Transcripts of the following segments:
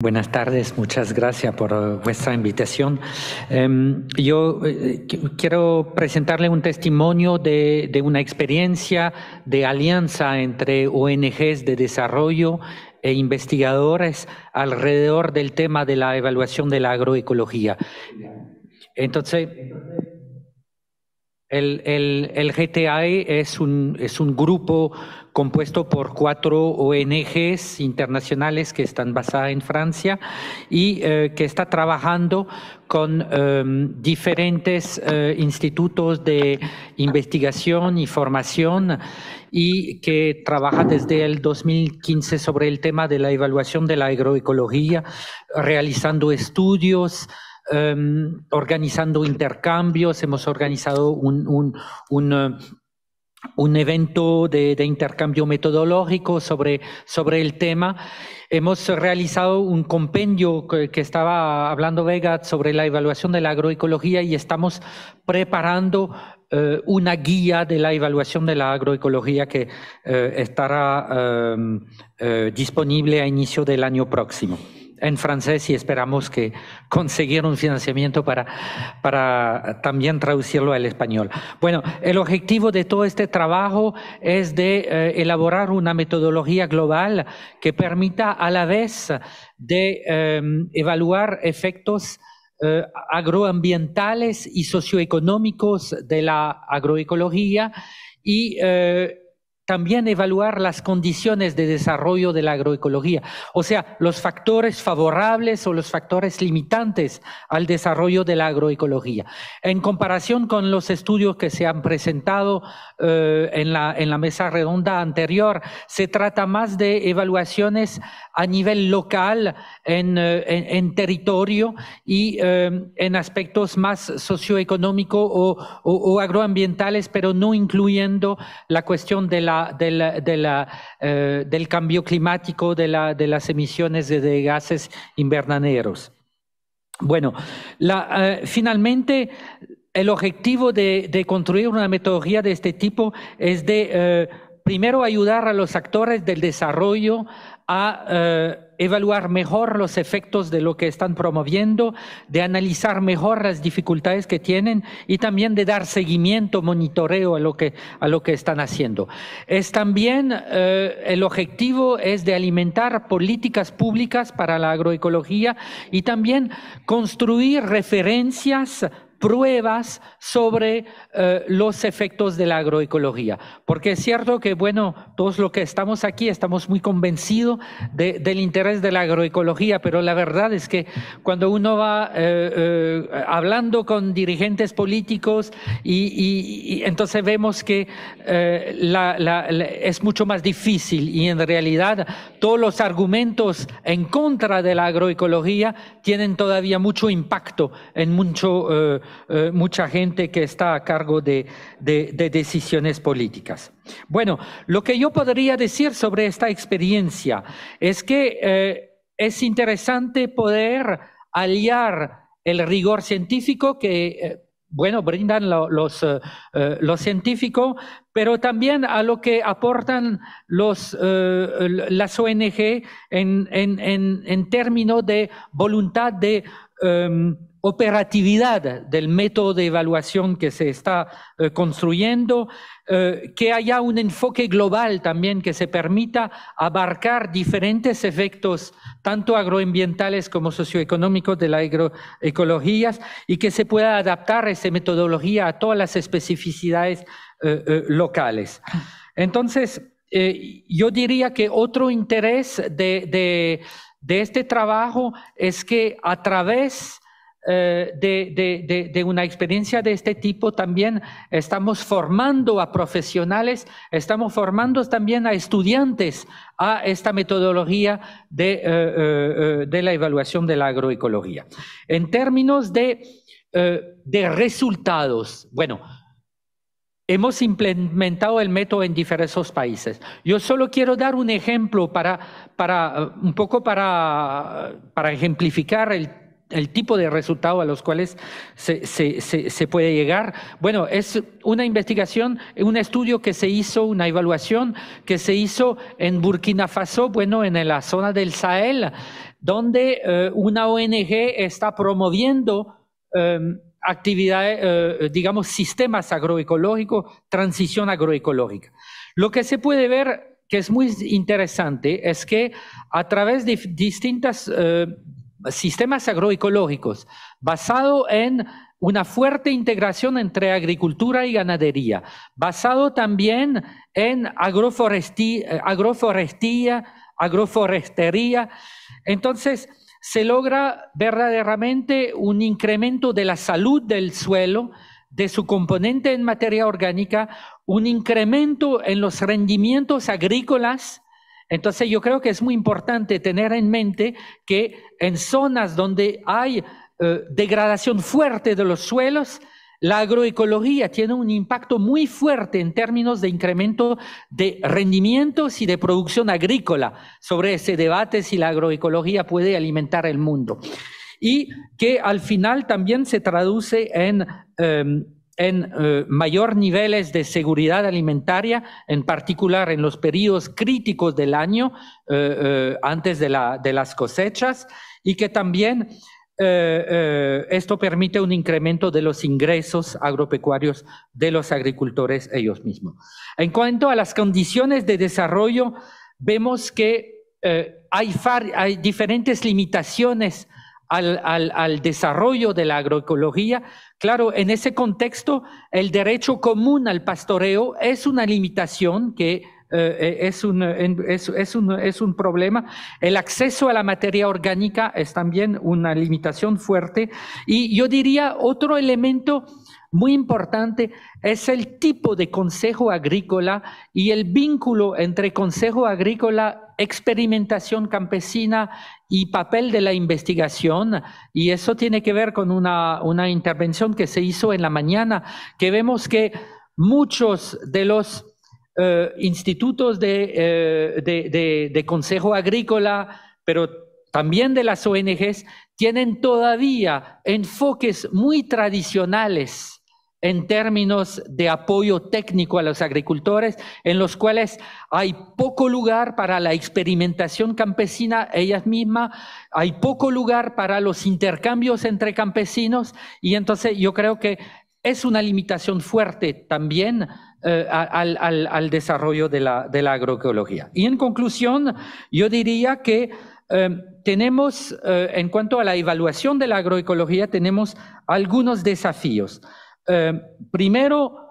Buenas tardes, muchas gracias por vuestra invitación. Em, yo eh, quiero presentarle un testimonio de, de, una experiencia de alianza entre ONGs de desarrollo e investigadores alrededor del tema de la evaluación de la agroecología. Entonces, el, el, GTI es un, grupo compuesto por cuatro ONGs internacionales que están basadas en Francia y eh, que está trabajando con em, diferentes eh, institutos de investigación y formación y que trabaja desde el 2015 sobre el tema de la evaluación de la agroecología, realizando estudios, Em, organizando intercambios, hemos organizado un, eh, evento de, intercambio metodológico sobre, el tema. Hemos realizado un compendio que, estaba hablando Vega sobre la evaluación de la agroecología y estamos preparando eh, una guía de la evaluación de la agroecología que eh, estará em, disponible a inicio del año próximo en francés y esperamos que conseguir un financiamiento para, para también traducirlo al español. Bueno, el objetivo de todo este trabajo es de eh, elaborar una metodología global que permita a la vez de em, evaluar efectos eh, agroambientales y socioeconómicos de la agroecología y eh, también evaluar las condiciones de desarrollo de la agroecología, o sea, los factores favorables o los factores limitantes al desarrollo de la agroecología. En comparación con los estudios que se han presentado eh, en, la, mesa redonda anterior, se trata más de evaluaciones a nivel local, en, eh, territorio y eh, en aspectos más socioeconómicos o agroambientales, pero no incluyendo la cuestión de la eh, del cambio climático, de, las emisiones de, gases invernaderos. Bueno, eh, finalmente el objetivo de, construir una metodología de este tipo es de, eh, primero, ayudar a los actores del desarrollo a evaluar mejor los efectos de lo que están promoviendo, de analizar mejor las dificultades que tienen y también de dar seguimiento, monitoreo a lo que, a lo que están haciendo. Es también eh, el objetivo es de alimentar políticas públicas para la agroecología y también construir referencias pruebas sobre eh, los efectos de la agroecología. Porque es cierto que, bueno, todos los que estamos aquí estamos muy convencidos del interés de la agroecología, pero la verdad es que cuando uno va eh, eh, hablando con dirigentes políticos y, entonces vemos que es mucho más difícil y en realidad todos los argumentos en contra de la agroecología tienen todavía mucho impacto en mucho eh, mucha gente que está a cargo de, decisiones políticas. Bueno, lo que yo podría decir sobre esta experiencia es que eh, es interesante poder aliar el rigor científico que eh, bueno, brindan los, los científicos, pero también a lo que aportan los, las ONG en, en, términos de voluntad de em, operatividad del método de evaluación que se está eh, construyendo, eh, que haya un enfoque global también que se permita abarcar diferentes efectos, tanto agroambientales como socioeconómicos de la agroecologías, y que se pueda adaptar esa metodología a todas las especificidades eh, locales. Entonces, yo diría que otro interés de este trabajo es que a través eh, de, una experiencia de este tipo también estamos formando a profesionales, estamos formando también a estudiantes a esta metodología de, eh, eh, la evaluación de la agroecología. En términos de, resultados, bueno, Hemos implementado el método en diversos países. Yo solo quiero dar un ejemplo para, para un poco para, para ejemplificar el el tipo de resultado a los cuales se, puede llegar. Bueno, es una investigación, un estudio que se hizo, una evaluación que se hizo en Burkina Faso, bueno, en la zona del Sahel, donde eh, una ONG está promoviendo em, actividades, eh, digamos, sistemas agroecológicos, transición agroecológica. Lo que se puede ver que es muy interesante es que a través de distintas eh, sistemas agroecológicos basado en una fuerte integración entre agricultura y ganadería, basado también en agroforestía, agroforestería. Entonces, se logra verdaderamente un incremento de la salud del suelo, de su componente en materia orgánica, un incremento en los rendimientos agrícolas entonces yo creo que es muy importante tener en mente que en zonas donde hay eh, degradación fuerte de los suelos, la agroecología tiene un impacto muy fuerte en términos de incremento de rendimientos y de producción agrícola sobre ese debate si la agroecología puede alimentar el mundo. Y que al final también se traduce en... Em, en eh, mayor niveles de seguridad alimentaria, en particular en los periodos críticos del año, eh, eh, antes de, las cosechas, y que también esto permite un incremento de los ingresos agropecuarios de los agricultores ellos mismos. En cuanto a las condiciones de desarrollo, vemos que hay, hay diferentes limitaciones al, desarrollo de la agroecología. Claro, en ese contexto, el derecho común al pastoreo es una limitación que eh, eh, es, un, es, es, un, es un problema. El acceso a la materia orgánica es también una limitación fuerte. Y yo diría otro elemento muy importante es el tipo de consejo agrícola y el vínculo entre consejo agrícola experimentación campesina y papel de la investigación. Y eso tiene que ver con una, intervención que se hizo en la mañana, que vemos que muchos de los eh, institutos eh, de, de, de Consejo Agrícola, pero también de las ONGs, tienen todavía enfoques muy tradicionales en términos de apoyo técnico a los agricultores, en los cuales hay poco lugar para la experimentación campesina ellas mismas, hay poco lugar para los intercambios entre campesinos y entonces yo creo que es una limitación fuerte también eh, al, al, desarrollo de la, de la, agroecología. Y en conclusión, yo diría que eh, tenemos, eh, en cuanto a la evaluación de la agroecología, tenemos algunos desafíos. Eh, primero,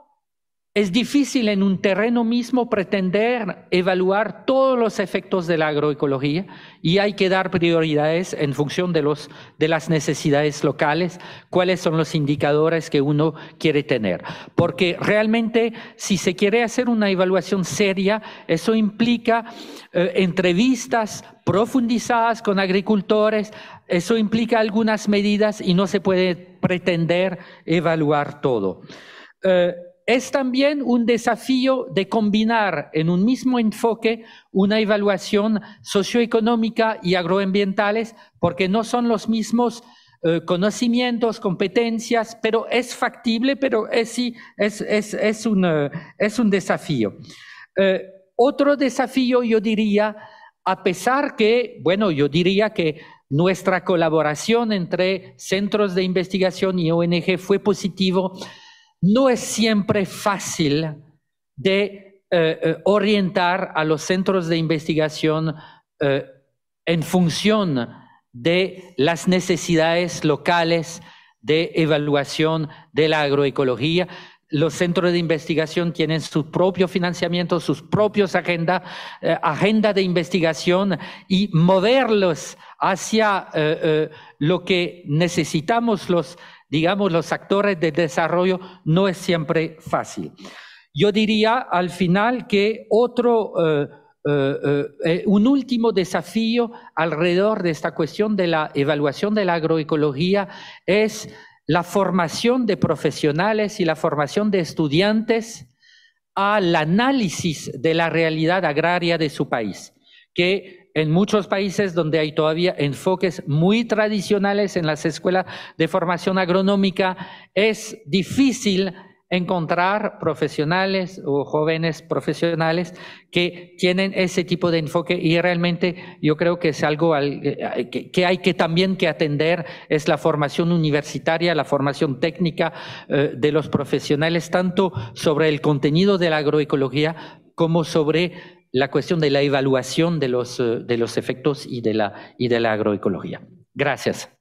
es difícil en un terreno mismo pretender evaluar todos los efectos de la agroecología y hay que dar prioridades en función de, los, de las necesidades locales, cuáles son los indicadores que uno quiere tener. Porque realmente si se quiere hacer una evaluación seria, eso implica eh, entrevistas profundizadas con agricultores, eso implica algunas medidas y no se puede pretender evaluar todo. Eh, es también un desafío de combinar en un mismo enfoque una evaluación socioeconómica y agroambientales, porque no son los mismos eh, conocimientos, competencias, pero es factible, pero es, sí, es, es, es, un, eh, es un desafío. Eh, otro desafío, yo diría, a pesar que, bueno, yo diría que nuestra colaboración entre centros de investigación y ONG fue positivo, no es siempre fácil de eh, eh, orientar a los centros de investigación eh, en función de las necesidades locales de evaluación de la agroecología. Los centros de investigación tienen su propio financiamiento, sus propias agendas de investigación y moverlos hacia lo que necesitamos los digamos, los actores de desarrollo no es siempre fácil. Yo diría al final que otro, eh, eh, eh, un último desafío alrededor de esta cuestión de la evaluación de la agroecología es la formación de profesionales y la formación de estudiantes al análisis de la realidad agraria de su país, que en muchos países donde hay todavía enfoques muy tradicionales en las escuelas de formación agronómica, es difícil encontrar profesionales o jóvenes profesionales que tienen ese tipo de enfoque y realmente yo creo que es algo eh, que, hay que también que atender, es la formación universitaria, la formación técnica eh, de los profesionales, tanto sobre el contenido de la agroecología como sobre la cuestión de la evaluación de los, eh, de los efectos y de la, y de la agroecología. Gracias.